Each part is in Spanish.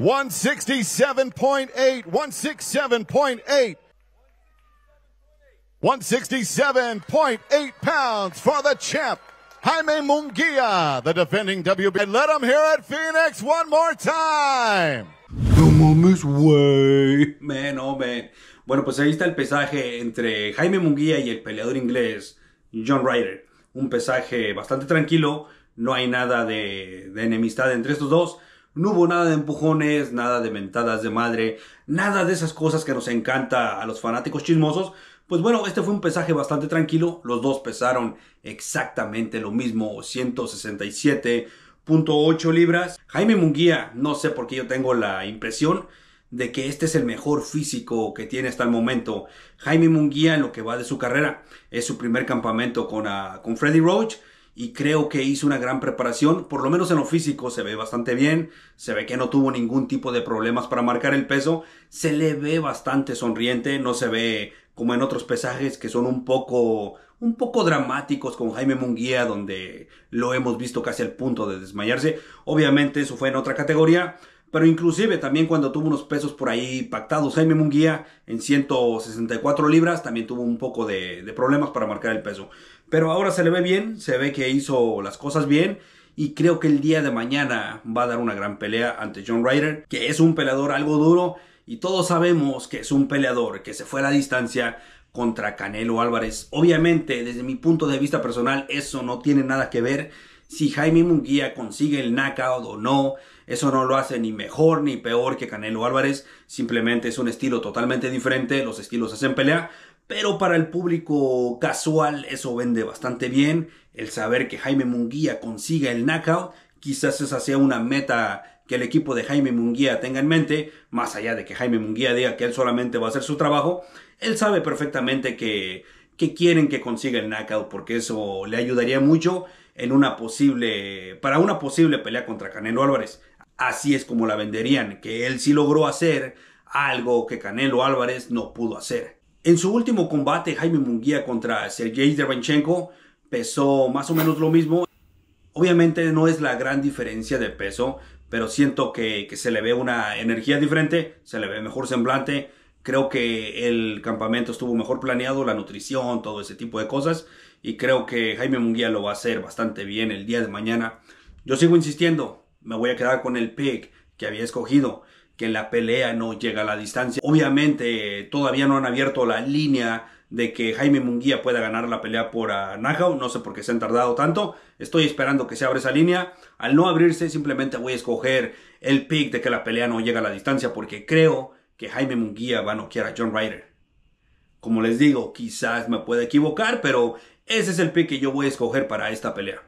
167.8. 167.8. 167.8 pounds for the champ, Jaime Munguia, the defending WB. Let him hear it, Phoenix, one more time. No mames, way, Man, oh, man. Bueno, pues ahí está el pesaje entre Jaime Munguía y el peleador inglés John Ryder. Un pesaje bastante tranquilo, no hay nada de, de enemistad entre estos dos. No hubo nada de empujones, nada de mentadas de madre, nada de esas cosas que nos encanta a los fanáticos chismosos. Pues bueno, este fue un pesaje bastante tranquilo. Los dos pesaron exactamente lo mismo, 167.8 libras. Jaime Munguía, no sé por qué yo tengo la impresión de que este es el mejor físico que tiene hasta el momento. Jaime Munguía en lo que va de su carrera. Es su primer campamento con, ah, con Freddy Roach y creo que hizo una gran preparación, por lo menos en lo físico se ve bastante bien, se ve que no tuvo ningún tipo de problemas para marcar el peso, se le ve bastante sonriente, no se ve como en otros pesajes que son un poco un poco dramáticos con Jaime Munguía donde lo hemos visto casi al punto de desmayarse. Obviamente eso fue en otra categoría, pero inclusive también cuando tuvo unos pesos por ahí pactados Jaime Munguía en 164 libras, también tuvo un poco de, de, problemas para marcar el peso. Pero ahora se le ve bien, se ve que hizo las cosas bien y creo que el día de mañana va a dar una gran pelea ante John Ryder, que es un peleador algo duro y todos sabemos que es un peleador que se fue a la distancia contra Canelo Álvarez. Obviamente, desde mi punto de vista personal, eso no tiene nada que ver si Jaime Munguía consigue el knockout o no. Eso no lo hace ni mejor ni peor que Canelo Álvarez. Simplemente es un estilo totalmente diferente. Los estilos hacen pelea pero para el público casual eso vende bastante bien. El saber que Jaime Munguía consiga el knockout, quizás esa sea una meta que el equipo de Jaime Munguía tenga en mente, más allá de que Jaime Munguía diga que él solamente va a hacer su trabajo, él sabe perfectamente que, que quieren que consiga el knockout porque eso le ayudaría mucho en una posible, para una posible pelea contra Canelo Álvarez. Así es como la venderían, que él sí logró hacer algo que Canelo Álvarez no pudo hacer. En su último combate, Jaime Munguía contra Sergei Derbanchenko pesó más o menos lo mismo. Obviamente no es la gran diferencia de peso, pero siento que, que, se le ve una energía diferente, se le ve mejor semblante. Creo que el campamento estuvo mejor planeado, la nutrición, todo ese tipo de cosas. Y creo que Jaime Munguía lo va a hacer bastante bien el día de mañana. Yo sigo insistiendo, me voy a quedar con el pick que había escogido que la pelea no llega a la distancia. Obviamente todavía no han abierto la línea de que Jaime Munguía pueda ganar la pelea por a No sé por qué se han tardado tanto. Estoy esperando que se abra esa línea. Al no abrirse, simplemente voy a escoger el pick de que la pelea no llega a la distancia porque creo que Jaime Munguía va a noquear a John Ryder. Como les digo, quizás me pueda equivocar, pero ese es el pick que yo voy a escoger para esta pelea.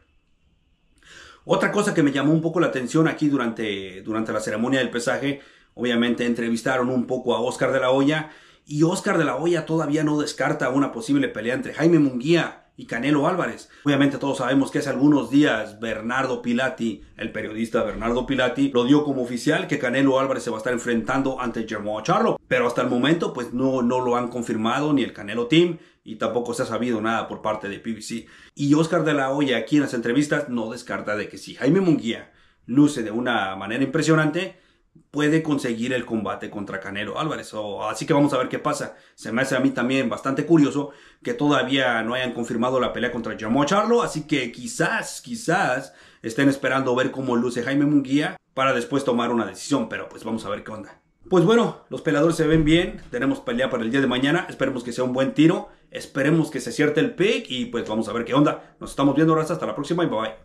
Otra cosa que me llamó un poco la atención aquí durante, durante la ceremonia del pesaje, obviamente entrevistaron un poco a Oscar de la Hoya y Oscar de la Hoya todavía no descarta una posible pelea entre Jaime Munguía y Canelo Álvarez. Obviamente todos sabemos que hace algunos días Bernardo Pilati, el periodista Bernardo Pilati, lo dio como oficial que Canelo Álvarez se va a estar enfrentando ante Germán Charlo. Pero hasta el momento pues no, no lo han confirmado ni el Canelo Team y tampoco se ha sabido nada por parte de PBC. Y Oscar de la Hoya aquí en las entrevistas no descarta de que si Jaime Munguía luce de una manera impresionante, puede conseguir el combate contra Canelo Álvarez. así que vamos a ver qué pasa. Se me hace a mí también bastante curioso que todavía no hayan confirmado la pelea contra Jamo Charlo, así que quizás, quizás estén esperando ver cómo luce Jaime Munguía para después tomar una decisión, pero pues vamos a ver qué onda. Pues bueno, los peleadores se ven bien, tenemos pelea para el día de mañana, esperemos que sea un buen tiro, esperemos que se cierte el pick y pues vamos a ver qué onda. Nos estamos viendo, raza, hasta la próxima y bye bye.